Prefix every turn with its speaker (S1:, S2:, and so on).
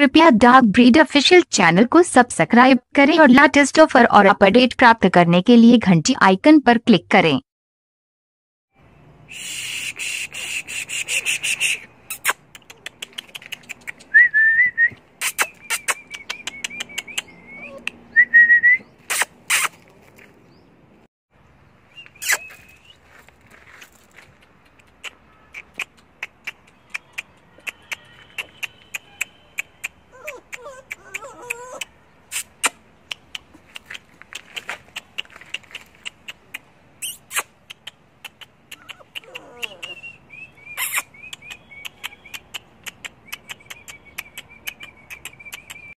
S1: कृपया डाक ब्रीड ऑफिशियल चैनल को सब्सक्राइब करें और लेटेस्ट ऑफर और अपडेट प्राप्त करने के लिए घंटी आइकन पर क्लिक करें